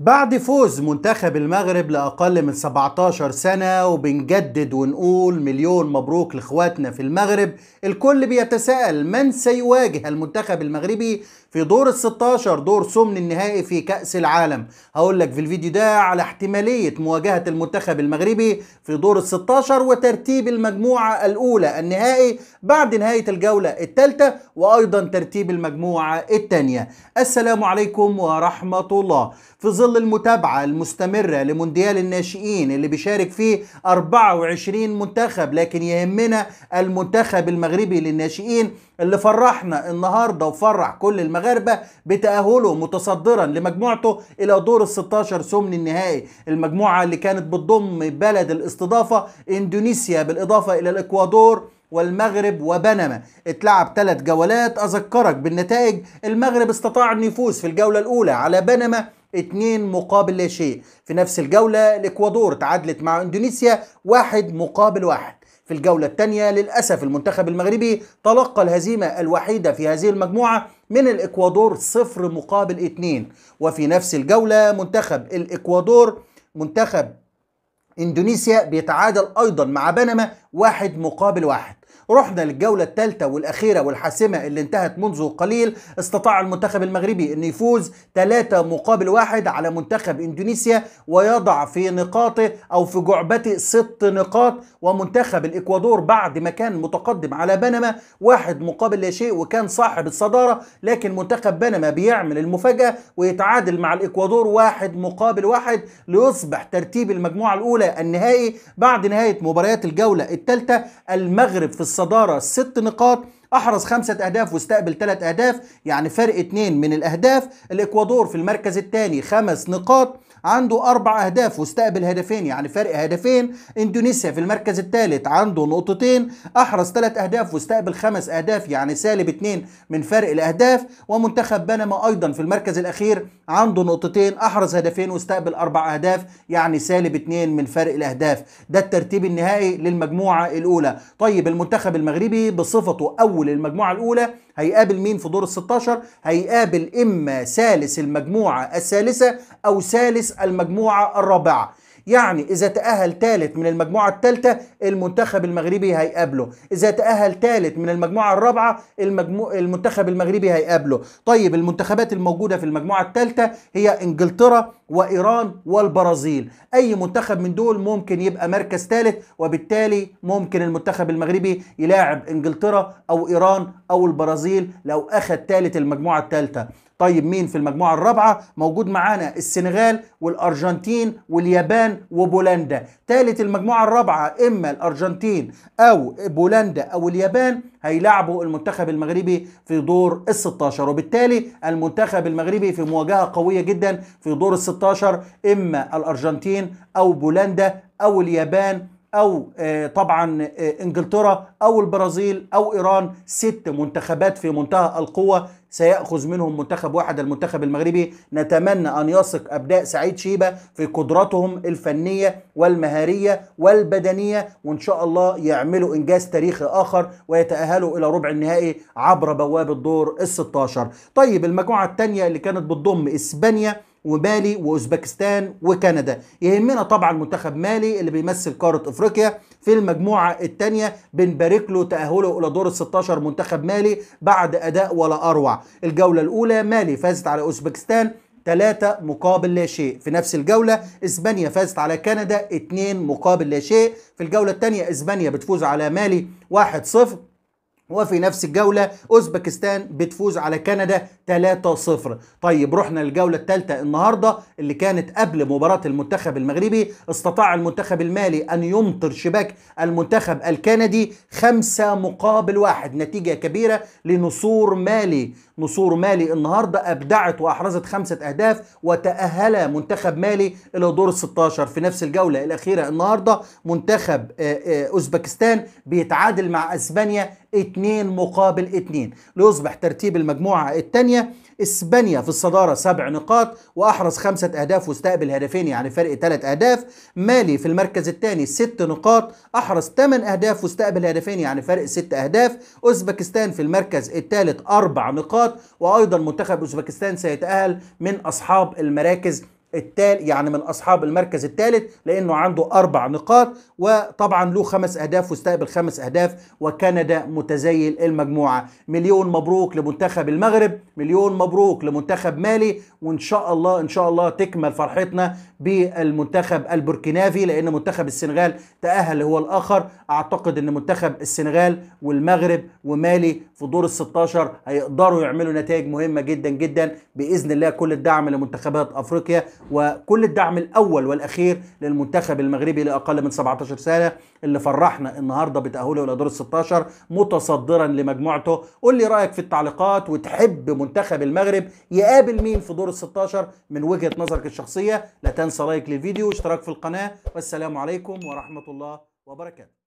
بعد فوز منتخب المغرب لأقل من 17 سنة وبنجدد ونقول مليون مبروك لإخواتنا في المغرب الكل بيتساءل من سيواجه المنتخب المغربي في دور ال 16 دور ثمن النهائي في كأس العالم هقول لك في الفيديو ده على احتمالية مواجهة المنتخب المغربي في دور ال 16 وترتيب المجموعة الأولى النهائي بعد نهاية الجولة الثالثة وأيضا ترتيب المجموعة الثانية السلام عليكم ورحمة الله في ظل ظل المتابعة المستمرة لمونديال الناشئين اللي بيشارك فيه 24 منتخب لكن يهمنا المنتخب المغربي للناشئين اللي فرحنا النهارده وفرح كل المغاربه بتاهله متصدرا لمجموعته الى دور ال 16 ثمن النهائي، المجموعه اللي كانت بتضم بلد الاستضافه اندونيسيا بالاضافه الى الاكوادور والمغرب وبنما اتلعب ثلاث جولات اذكرك بالنتائج المغرب استطاع انه يفوز في الجوله الاولى على بنما 2 مقابل لا شيء في نفس الجولة الإكوادور تعادلت مع إندونيسيا واحد مقابل واحد في الجولة الثانية للأسف المنتخب المغربي تلقى الهزيمة الوحيدة في هذه المجموعة من الإكوادور صفر مقابل اثنين وفي نفس الجولة منتخب الإكوادور منتخب إندونيسيا بيتعادل أيضا مع بنما واحد مقابل واحد رحنا للجولة الثالثة والأخيرة والحاسمة اللي انتهت منذ قليل استطاع المنتخب المغربي أن يفوز ثلاثة مقابل واحد على منتخب إندونيسيا ويضع في نقاطه أو في جعبته ست نقاط ومنتخب الإكوادور بعد ما كان متقدم على بنما واحد مقابل لا شيء وكان صاحب الصدارة لكن منتخب بنما بيعمل المفاجأة ويتعادل مع الإكوادور واحد مقابل واحد ليصبح ترتيب المجموعة الأولى النهائي بعد نهاية مباريات الجولة الثالثة المغرب في الصدارة ست نقاط احرز خمسة اهداف واستقبل ثلاث اهداف يعني فرق اتنين من الاهداف الاكوادور في المركز الثاني خمس نقاط عنده أربع أهداف واستقبل هدفين يعني فرق هدفين إندونيسيا في المركز الثالث عنده نقطتين أحرز ثلاث أهداف واستقبل خمس أهداف يعني سالب اثنين من فرق الأهداف ومنتخب بنما أيضا في المركز الأخير عنده نقطتين أحرز هدفين واستقبل أربع أهداف يعني سالب اثنين من فرق الأهداف ده الترتيب النهائي للمجموعة الأولى طيب المنتخب المغربي بصفته أول المجموعة الأولى هيقابل مين في دور ال 16 هيقابل اما ثالث المجموعه الثالثه او ثالث المجموعه الرابعه يعني إذا تأهل ثالث من المجموعة الثالثة المنتخب المغربي هيقابله إذا تأهل ثالث من المجموعة الرابعة المجمو... المنتخب المغربي هيقابله طيب المنتخبات الموجودة في المجموعة الثالثة هي إنجلترا وإيران والبرازيل أي منتخب من دول ممكن يبقى مركز ثالث وبالتالي ممكن المنتخب المغربي يلاعب إنجلترا أو إيران أو البرازيل لو أخذ ثالث المجموعة الثالثة طيب مين في المجموعة الرابعة موجود معانا السنغال والأرجنتين واليابان وبولندا ثالث المجموعة الرابعة إما الأرجنتين أو بولندا أو اليابان هيلعبوا المنتخب المغربي في دور ال 16 وبالتالي المنتخب المغربي في مواجهة قوية جدا في دور ال 16 إما الأرجنتين أو بولندا أو اليابان او آه، طبعا آه، انجلترا او البرازيل او ايران ست منتخبات في منتهى القوه سيأخذ منهم منتخب واحد المنتخب المغربي نتمنى أن يثق أبناء سعيد شيبة في قدراتهم الفنية والمهارية والبدنية وإن شاء الله يعملوا إنجاز تاريخي آخر ويتأهلوا إلى ربع النهائي عبر بوابة دور ال 16 طيب المجموعة الثانية اللي كانت بتضم إسبانيا ومالي واوزبكستان وكندا يهمنا طبعا منتخب مالي اللي بيمثل قاره افريقيا في المجموعه الثانيه بنبارك له تاهله الى دور ال 16 منتخب مالي بعد اداء ولا اروع الجوله الاولى مالي فازت على اوزبكستان ثلاثة مقابل لا شيء في نفس الجولة إسبانيا فازت على كندا اثنين مقابل لا شيء في الجولة الثانية إسبانيا بتفوز على مالي 1-0 وفي نفس الجولة أوزبكستان بتفوز على كندا 3-0 طيب رحنا للجولة الثالثة النهاردة اللي كانت قبل مباراة المنتخب المغربي استطاع المنتخب المالي أن يمطر شباك المنتخب الكندي خمسة مقابل واحد نتيجة كبيرة لنصور مالي نصور مالي النهاردة أبدعت وأحرزت خمسة أهداف وتأهل منتخب مالي إلى دور 16 في نفس الجولة الأخيرة النهاردة منتخب آه، آه، أوزبكستان بيتعادل مع أسبانيا 2 مقابل 2 ليصبح ترتيب المجموعة الثانية إسبانيا في الصدارة سبع نقاط وأحرز خمسة أهداف واستقبل هدفين يعني فرق ثلاث أهداف مالي في المركز الثاني ست نقاط أحرز ثمان أهداف واستقبل هدفين يعني فرق ست أهداف أوزبكستان في المركز الثالث أربع نقاط وأيضا منتخب أوزبكستان سيتأهل من أصحاب المراكز التال يعني من اصحاب المركز الثالث لانه عنده اربع نقاط وطبعا له خمس اهداف واستقبل خمس اهداف وكندا متزيل المجموعه مليون مبروك لمنتخب المغرب مليون مبروك لمنتخب مالي وان شاء الله ان شاء الله تكمل فرحتنا بالمنتخب البوركينافي لان منتخب السنغال تاهل هو الاخر اعتقد ان منتخب السنغال والمغرب ومالي في دور ال 16 هيقدروا يعملوا نتائج مهمه جدا جدا باذن الله كل الدعم لمنتخبات افريقيا وكل الدعم الاول والاخير للمنتخب المغربي لاقل من 17 سنه اللي فرحنا النهارده بتاهله الى دور ال 16 متصدرا لمجموعته قول لي رايك في التعليقات وتحب منتخب المغرب يقابل مين في دور ال 16 من وجهه نظرك الشخصيه لا تنسى لايك للفيديو واشتراك في القناه والسلام عليكم ورحمه الله وبركاته